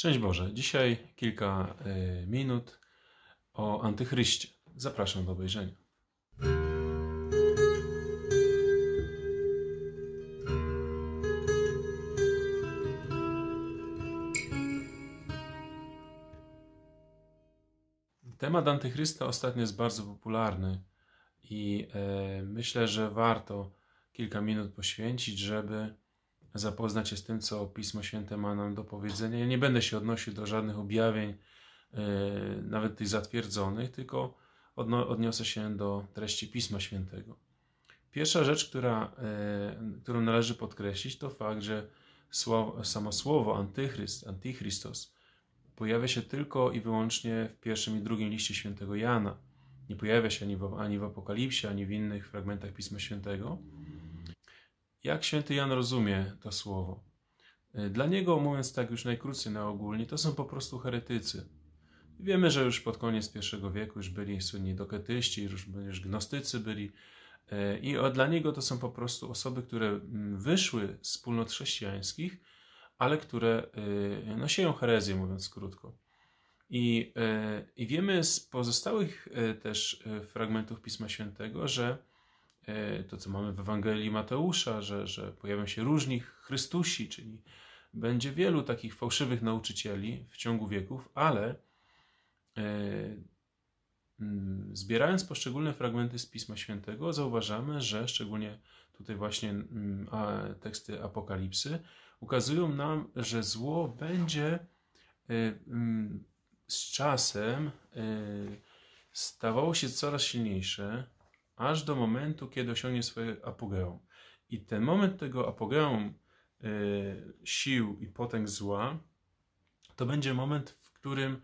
Szczęść Boże, dzisiaj kilka y, minut o antychryście. Zapraszam do obejrzenia. Temat antychrysta ostatnio jest bardzo popularny i e, myślę, że warto kilka minut poświęcić, żeby zapoznać się z tym, co Pismo Święte ma nam do powiedzenia. Ja nie będę się odnosił do żadnych objawień, e, nawet tych zatwierdzonych, tylko odniosę się do treści Pisma Świętego. Pierwsza rzecz, która, e, którą należy podkreślić, to fakt, że samo słowo antychryst, antichristos pojawia się tylko i wyłącznie w pierwszym i drugim liście świętego Jana. Nie pojawia się ani w, ani w Apokalipsie, ani w innych fragmentach Pisma Świętego. Jak święty Jan rozumie to słowo? E, dla niego, mówiąc tak już najkrócej na ogólnie, to są po prostu heretycy. Wiemy, że już pod koniec I wieku już byli słynni doketyści, już, już gnostycy byli. E, I dla niego to są po prostu osoby, które wyszły z wspólnot chrześcijańskich, ale które e, no, sieją herezję, mówiąc krótko. I, I wiemy z pozostałych też fragmentów Pisma Świętego, że E, to, co mamy w Ewangelii Mateusza, że, że pojawią się różni Chrystusi, czyli będzie wielu takich fałszywych nauczycieli w ciągu wieków, ale e, mm, zbierając poszczególne fragmenty z Pisma Świętego, zauważamy, że szczególnie tutaj właśnie mm, teksty Apokalipsy ukazują nam, że zło będzie e, mm, z czasem stawało się coraz silniejsze, aż do momentu, kiedy osiągnie swoje apogeum. I ten moment tego apogeum y, sił i potęg zła, to będzie moment, w którym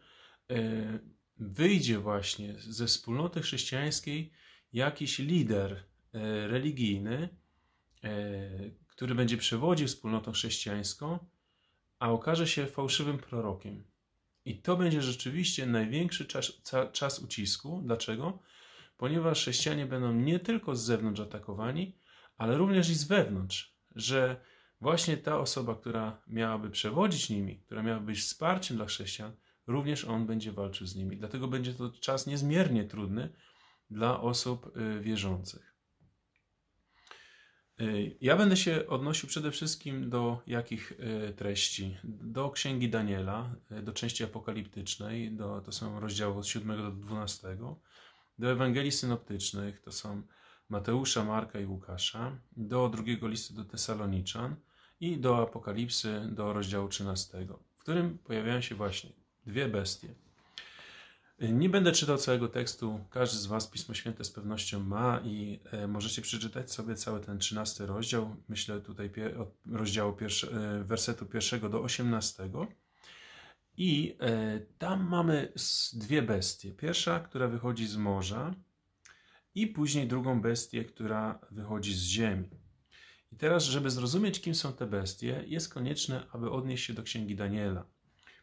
y, wyjdzie właśnie ze wspólnoty chrześcijańskiej jakiś lider y, religijny, który będzie przewodził wspólnotą chrześcijańską, a okaże się fałszywym prorokiem. I to będzie rzeczywiście największy czas, czas ucisku. Dlaczego? ponieważ chrześcijanie będą nie tylko z zewnątrz atakowani, ale również i z wewnątrz, że właśnie ta osoba, która miałaby przewodzić nimi, która miałaby być wsparciem dla chrześcijan, również on będzie walczył z nimi. Dlatego będzie to czas niezmiernie trudny dla osób y, wierzących. Y, ja będę się odnosił przede wszystkim do jakich y, treści? Do Księgi Daniela, do części apokaliptycznej, do, to są rozdziały od 7 do 12 do Ewangelii Synoptycznych, to są Mateusza, Marka i Łukasza, do drugiego listu do Tesaloniczan i do Apokalipsy, do rozdziału 13, w którym pojawiają się właśnie dwie bestie. Nie będę czytał całego tekstu, każdy z Was Pismo Święte z pewnością ma i e, możecie przeczytać sobie cały ten 13 rozdział, myślę tutaj od rozdziału pierwszy, e, wersetu pierwszego do 18 i e, tam mamy dwie bestie. Pierwsza, która wychodzi z morza, i później drugą bestię, która wychodzi z ziemi. I teraz, żeby zrozumieć, kim są te bestie, jest konieczne, aby odnieść się do księgi Daniela,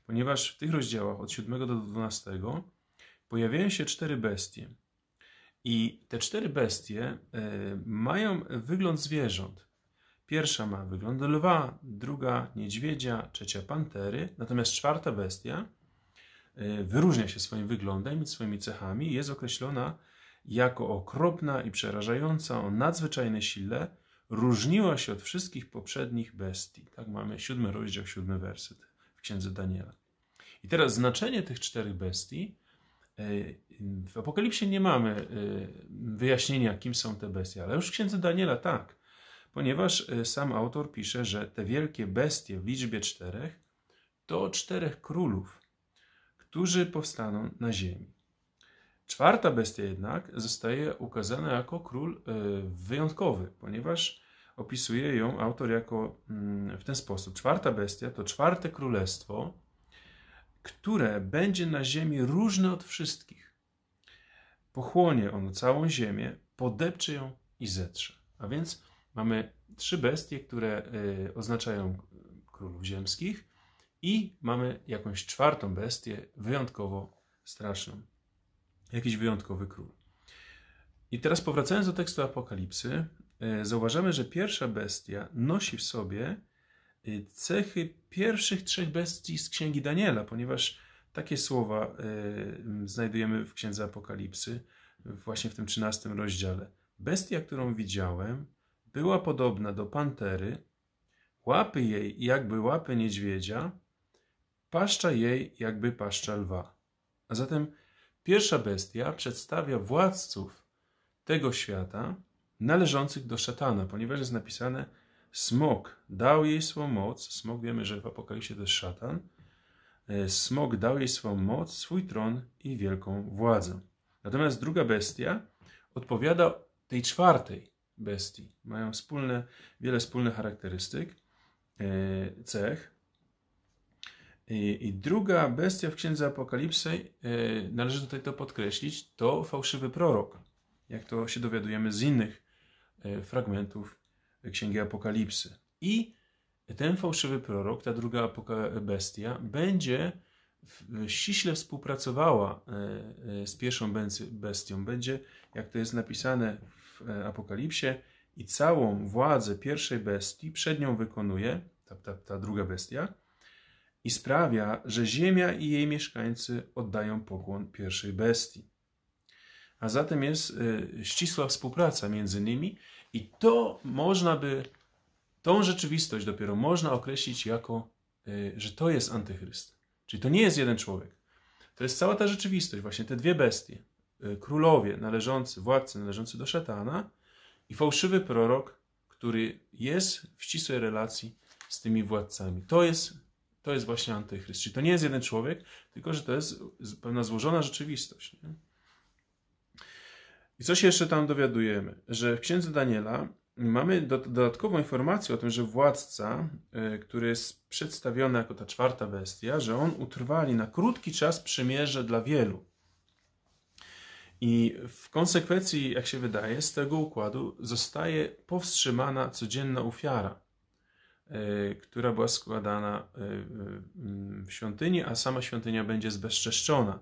ponieważ w tych rozdziałach od 7 do 12 pojawiają się cztery bestie. I te cztery bestie e, mają wygląd zwierząt. Pierwsza ma wygląd lwa, druga niedźwiedzia, trzecia pantery, natomiast czwarta bestia y, wyróżnia się swoim wyglądem i swoimi cechami, jest określona jako okropna i przerażająca o nadzwyczajnej sile, różniła się od wszystkich poprzednich bestii. Tak mamy siódmy rozdział, siódmy werset w księdze Daniela. I teraz znaczenie tych czterech bestii. Y, w Apokalipsie nie mamy y, wyjaśnienia, kim są te bestie, ale już w księdze Daniela tak ponieważ y, sam autor pisze, że te wielkie bestie w liczbie czterech to czterech królów, którzy powstaną na ziemi. Czwarta bestia jednak zostaje ukazana jako król y, wyjątkowy, ponieważ opisuje ją autor jako mm, w ten sposób. Czwarta bestia to czwarte królestwo, które będzie na ziemi różne od wszystkich. Pochłonie ono całą ziemię, podepcze ją i zetrze. A więc Mamy trzy bestie, które y, oznaczają królów ziemskich i mamy jakąś czwartą bestię, wyjątkowo straszną. Jakiś wyjątkowy król. I teraz powracając do tekstu Apokalipsy, y, zauważamy, że pierwsza bestia nosi w sobie y, cechy pierwszych trzech bestii z księgi Daniela, ponieważ takie słowa znajdujemy w księdze Apokalipsy, właśnie w tym 13 rozdziale. Bestia, którą widziałem, była podobna do pantery, łapy jej jakby łapy niedźwiedzia, paszcza jej jakby paszcza lwa. A zatem pierwsza bestia przedstawia władców tego świata należących do szatana, ponieważ jest napisane smok dał jej swą moc, smok wiemy, że w Apokalipsie to jest szatan, e, smok dał jej swą moc, swój tron i wielką władzę. Natomiast druga bestia odpowiada tej czwartej, bestii. Mają wspólne, wiele wspólnych charakterystyk, e, cech. I, druga bestia w Księdze Apokalipsy, e, należy tutaj to podkreślić, to fałszywy prorok. Jak to się dowiadujemy z innych e, fragmentów Księgi Apokalipsy. I ten fałszywy prorok, ta druga bestia, będzie ściśle współpracowała z pierwszą bestią. Będzie, jak to jest napisane E, Apokalipsie i całą władzę pierwszej bestii przed nią wykonuje, ta, ta, ta druga bestia, i sprawia, że ziemia i jej mieszkańcy oddają pokłon pierwszej bestii. A zatem jest e, ścisła współpraca między nimi i to można by, tą rzeczywistość dopiero można określić jako, e, że to jest antychryst. Czyli to nie jest jeden człowiek. To jest cała ta rzeczywistość, właśnie te dwie bestie. Y, królowie należący, władcy należący do szatana i fałszywy prorok, który jest w ścisłej relacji z tymi władcami. To jest, to jest właśnie antychryst. Czyli to nie jest jeden człowiek, tylko że to jest pewna złożona rzeczywistość. Nie? I co się jeszcze tam dowiadujemy? Że w księdze Daniela mamy do, dodatkową informację o tym, że władca, y, który jest przedstawiony jako ta czwarta bestia, że on utrwali na krótki czas przymierze dla wielu. I w konsekwencji, jak się wydaje, z tego układu zostaje powstrzymana codzienna ofiara, e, która była składana e, w świątyni, a sama świątynia będzie zbezczeszczona.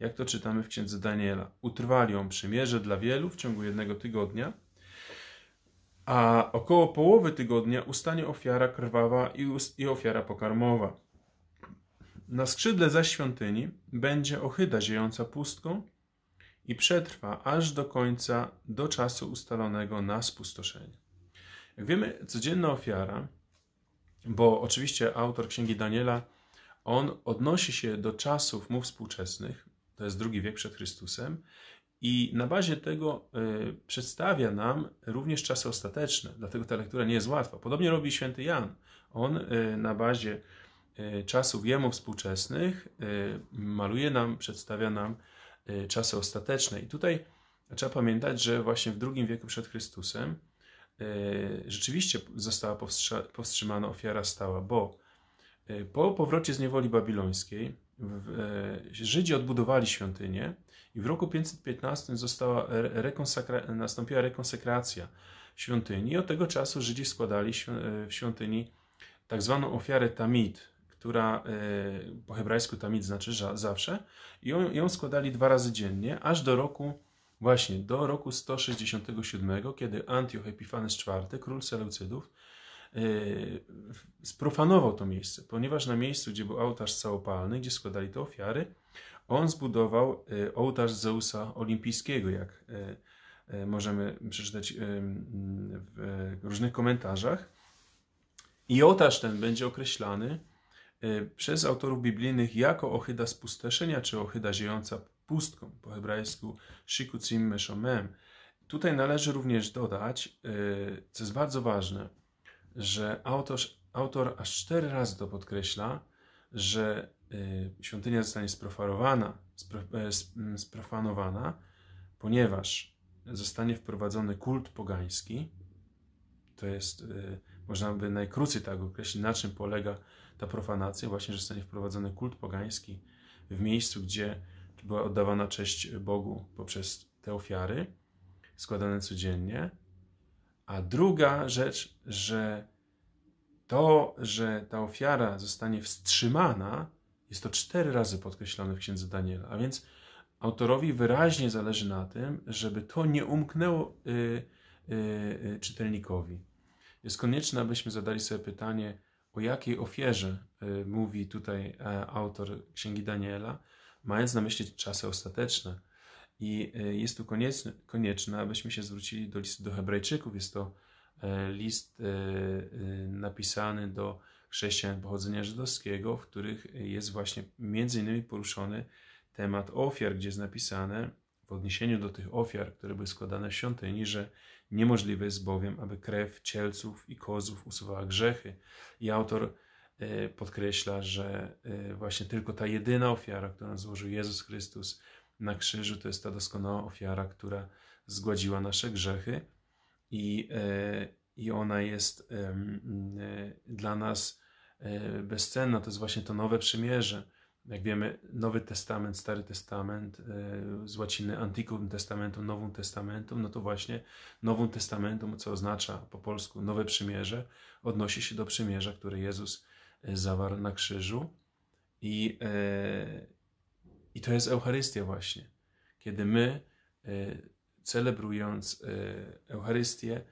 Jak to czytamy w księdze Daniela. Utrwali ją przymierze dla wielu w ciągu jednego tygodnia, a około połowy tygodnia ustanie ofiara krwawa i ofiara pokarmowa. Na skrzydle zaś świątyni będzie ohyda ziejąca pustką, i przetrwa aż do końca, do czasu ustalonego na spustoszenie. Jak wiemy, codzienna ofiara, bo oczywiście autor Księgi Daniela, on odnosi się do czasów mu współczesnych, to jest drugi wiek przed Chrystusem, i na bazie tego y, przedstawia nam również czasy ostateczne, dlatego ta lektura nie jest łatwa. Podobnie robi święty Jan. On y, na bazie y, czasów jemu współczesnych maluje nam, przedstawia nam Y, czasy ostateczne. I tutaj trzeba pamiętać, że właśnie w II wieku przed Chrystusem y, rzeczywiście została powstrzymana ofiara stała, bo y, po powrocie z niewoli babilońskiej Żydzi odbudowali świątynię i w roku 515 została rekonsakra nastąpiła rekonsekracja świątyni. I od tego czasu Żydzi składali w świątyni tak zwaną ofiarę tamid, która e, po hebrajsku tamid znaczy że zawsze, i ją, ją składali dwa razy dziennie, aż do roku, właśnie do roku 167, kiedy Antioch Epifanes IV, król Seleucydów, e, sprofanował to miejsce, ponieważ na miejscu, gdzie był ołtarz całopalny, gdzie składali te ofiary, on zbudował e, ołtarz Zeusa olimpijskiego, jak możemy przeczytać w różnych komentarzach. I ołtarz ten będzie określany Y, przez autorów biblijnych jako ohyda spustoszenia czy ohyda ziejąca pustką, po hebrajsku shikutzim meshomem. Tutaj należy również dodać, y, co jest bardzo ważne, że autor, autor aż cztery razy to podkreśla, że y, świątynia zostanie sprofarowana, e, sprofanowana, ponieważ zostanie wprowadzony kult pogański. To jest, można by najkrócej tak określić, na czym polega ta profanacja, właśnie, że zostanie wprowadzony kult pogański w miejscu, gdzie była oddawana cześć Bogu poprzez te ofiary składane codziennie. A druga rzecz, że to, że ta ofiara zostanie wstrzymana, jest to cztery razy podkreślone w księdze Daniela. A więc autorowi wyraźnie zależy na tym, żeby to nie umknęło y, y, y, czytelnikowi. Jest konieczne, abyśmy zadali sobie pytanie, o jakiej ofierze y, mówi tutaj e, autor Księgi Daniela, mając na myśli czasy ostateczne. I e, jest tu konieczne, konieczne, abyśmy się zwrócili do listu do Hebrajczyków. Jest to e, list napisany do chrześcijan pochodzenia żydowskiego, w których jest właśnie między innymi poruszony temat ofiar, gdzie jest napisane w odniesieniu do tych ofiar, które były składane w świątyni, że Niemożliwe jest bowiem, aby krew cielców i kozów usuwała grzechy. I autor e, podkreśla, że e, właśnie tylko ta jedyna ofiara, którą złożył Jezus Chrystus na krzyżu, to jest ta doskonała ofiara, która zgładziła nasze grzechy i, e, i ona jest dla nas bezcenna. To jest właśnie to nowe przymierze jak wiemy, Nowy Testament, Stary Testament, y, z łaciny Antiquum Testamentum, Nowym Testamentum, no to właśnie Nowym Testamentum, co oznacza po polsku Nowe Przymierze, odnosi się do przymierza, które Jezus y, zawarł na krzyżu. I, y, i to jest Eucharystia właśnie. Kiedy my, celebrując Eucharystię,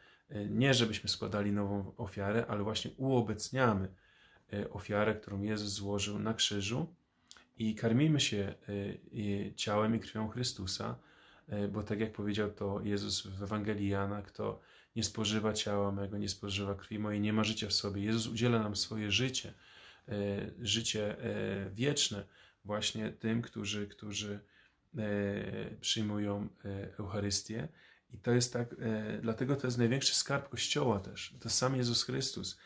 nie żebyśmy składali nową ofiarę, ale właśnie uobecniamy ofiarę, którą Jezus złożył na krzyżu, i karmimy się e, ciałem i krwią Chrystusa, e, bo tak jak powiedział to Jezus w Ewangelii Jana, kto nie spożywa ciała mego, nie spożywa krwi mojej, nie ma życia w sobie. Jezus udziela nam swoje życie, e, życie wieczne właśnie tym, którzy, którzy przyjmują Eucharystię. I to jest tak, dlatego to jest największy skarb Kościoła też. To sam Jezus Chrystus.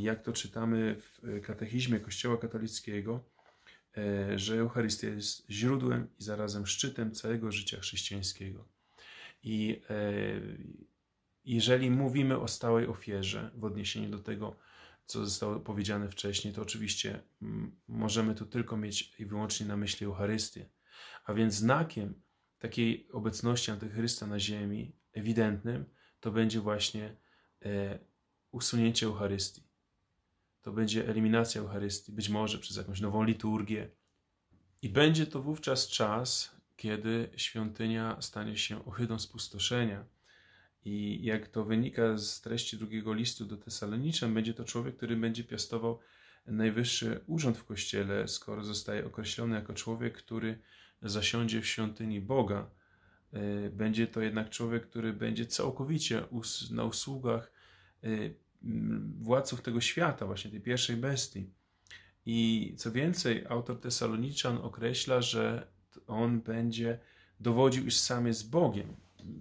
Jak to czytamy w katechizmie Kościoła katolickiego, E, że Eucharystia jest źródłem i zarazem szczytem całego życia chrześcijańskiego. I e, jeżeli mówimy o stałej ofierze w odniesieniu do tego, co zostało powiedziane wcześniej, to oczywiście mm, możemy tu tylko mieć i wyłącznie na myśli Eucharystię. A więc znakiem takiej obecności Antychrysta na ziemi, ewidentnym, to będzie właśnie e, usunięcie Eucharystii to będzie eliminacja Eucharystii, być może przez jakąś nową liturgię. I będzie to wówczas czas, kiedy świątynia stanie się ohydą spustoszenia. I jak to wynika z treści drugiego listu do Tesaloniczan, będzie to człowiek, który będzie piastował najwyższy urząd w kościele, skoro zostaje określony jako człowiek, który zasiądzie w świątyni Boga. E, będzie to jednak człowiek, który będzie całkowicie na usługach e, władców tego świata, właśnie tej pierwszej bestii. I co więcej, autor Tesaloniczan określa, że on będzie dowodził, iż sam jest Bogiem.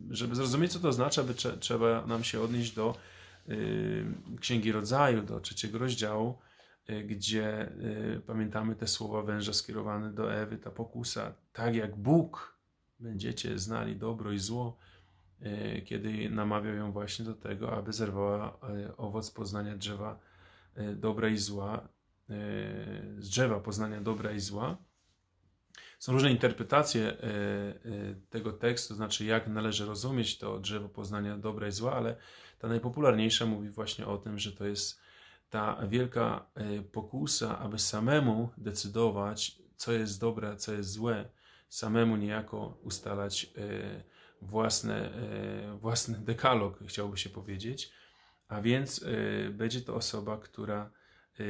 Żeby zrozumieć, co to oznacza, by trze trzeba nam się odnieść do y, Księgi Rodzaju, do trzeciego rozdziału, y, gdzie y, pamiętamy te słowa węża skierowane do Ewy, ta pokusa. Tak jak Bóg będziecie znali dobro i zło, E, kiedy namawiał ją właśnie do tego, aby zerwała e, owoc poznania drzewa e, dobra i zła, z drzewa poznania dobra i zła. Są różne interpretacje tego tekstu, to znaczy jak należy rozumieć to drzewo poznania dobra i zła, ale ta najpopularniejsza mówi właśnie o tym, że to jest ta wielka pokusa, aby samemu decydować, co jest dobre, a co jest złe, samemu niejako ustalać własne, e, własny dekalog, chciałoby się powiedzieć. A więc e, będzie to osoba, która e,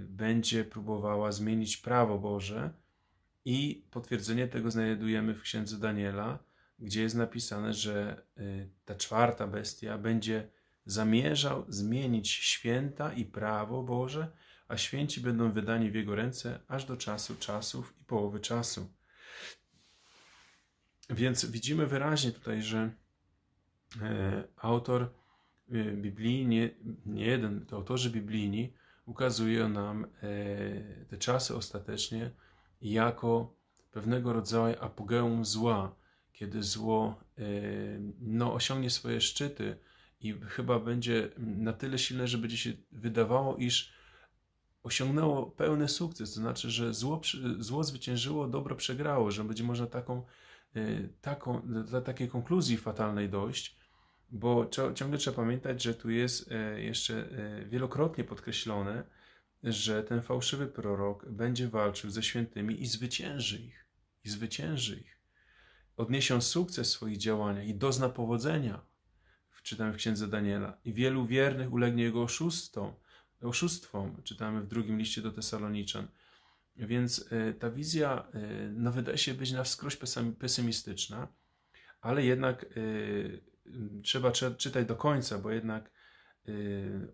będzie próbowała zmienić prawo Boże, i potwierdzenie tego znajdujemy w księdze Daniela, gdzie jest napisane, że ta czwarta bestia będzie zamierzał zmienić święta i prawo Boże, a święci będą wydani w jego ręce aż do czasu czasów i połowy czasu. Więc widzimy wyraźnie tutaj, że e, autor e, biblijny, nie jeden, to autorzy biblijni ukazują nam e, te czasy ostatecznie jako pewnego rodzaju apogeum zła, kiedy zło no, osiągnie swoje szczyty i chyba będzie na tyle silne, że będzie się wydawało, iż osiągnęło pełny sukces. To znaczy, że zło, zło zwyciężyło, dobro przegrało, że będzie można taką Y, taką, do takiej konkluzji fatalnej dojść, bo ciągle trzeba pamiętać, że tu jest y, jeszcze y, wielokrotnie podkreślone, że ten fałszywy prorok będzie walczył ze świętymi i zwycięży ich. I zwycięży ich. Odniesie sukces swoich działania i dozna powodzenia. Czytamy w księdze Daniela. I wielu wiernych ulegnie jego oszustom. oszustwom. Czytamy w drugim liście do Tesaloniczan. Więc y, ta wizja y, no, wydaje się być na wskroś pesymistyczna, ale jednak y, mm, trzeba czytać do końca, bo jednak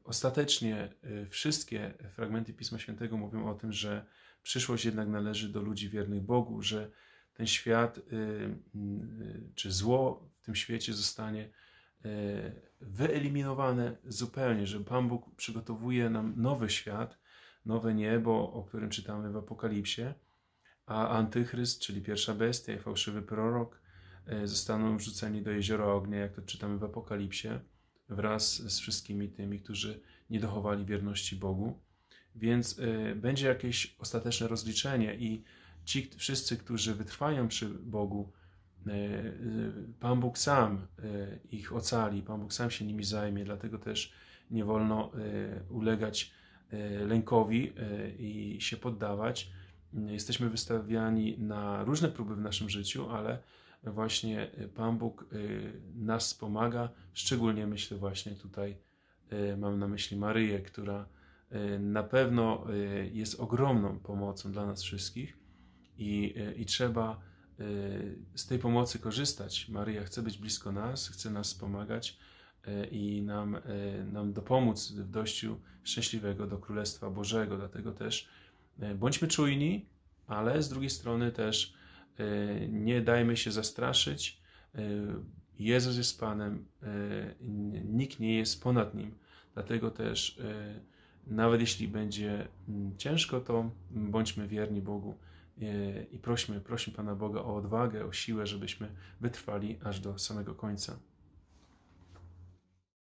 ostatecznie wszystkie fragmenty Pisma Świętego mówią o tym, że przyszłość jednak należy do ludzi wiernych Bogu, że ten świat mm, czy zło w tym świecie zostanie wyeliminowane zupełnie, że Pan Bóg przygotowuje nam nowy świat, nowe niebo, o którym czytamy w Apokalipsie, a antychryst, czyli pierwsza bestia i fałszywy prorok e, zostaną wrzuceni do jeziora ognia, jak to czytamy w Apokalipsie, wraz z wszystkimi tymi, którzy nie dochowali wierności Bogu. Więc e, będzie jakieś ostateczne rozliczenie i ci wszyscy, którzy wytrwają przy Bogu, e, Pan Bóg sam ich ocali, Pan Bóg sam się nimi zajmie, dlatego też nie wolno ulegać E, lękowi e, i się poddawać. Jesteśmy wystawiani na różne próby w naszym życiu, ale właśnie Pan Bóg e, nas wspomaga. Szczególnie myślę właśnie tutaj, mam na myśli Maryję, która na pewno jest ogromną pomocą dla nas wszystkich i, i trzeba z tej pomocy korzystać. Maryja chce być blisko nas, chce nas wspomagać E, i nam, e, nam dopomóc w dojściu szczęśliwego do Królestwa Bożego. Dlatego też e, bądźmy czujni, ale z drugiej strony też nie dajmy się zastraszyć. Jezus jest Panem, nikt nie jest ponad Nim. Dlatego też, nawet jeśli będzie ciężko, to bądźmy wierni Bogu i prośmy, prośmy Pana Boga o odwagę, o siłę, żebyśmy wytrwali aż do samego końca.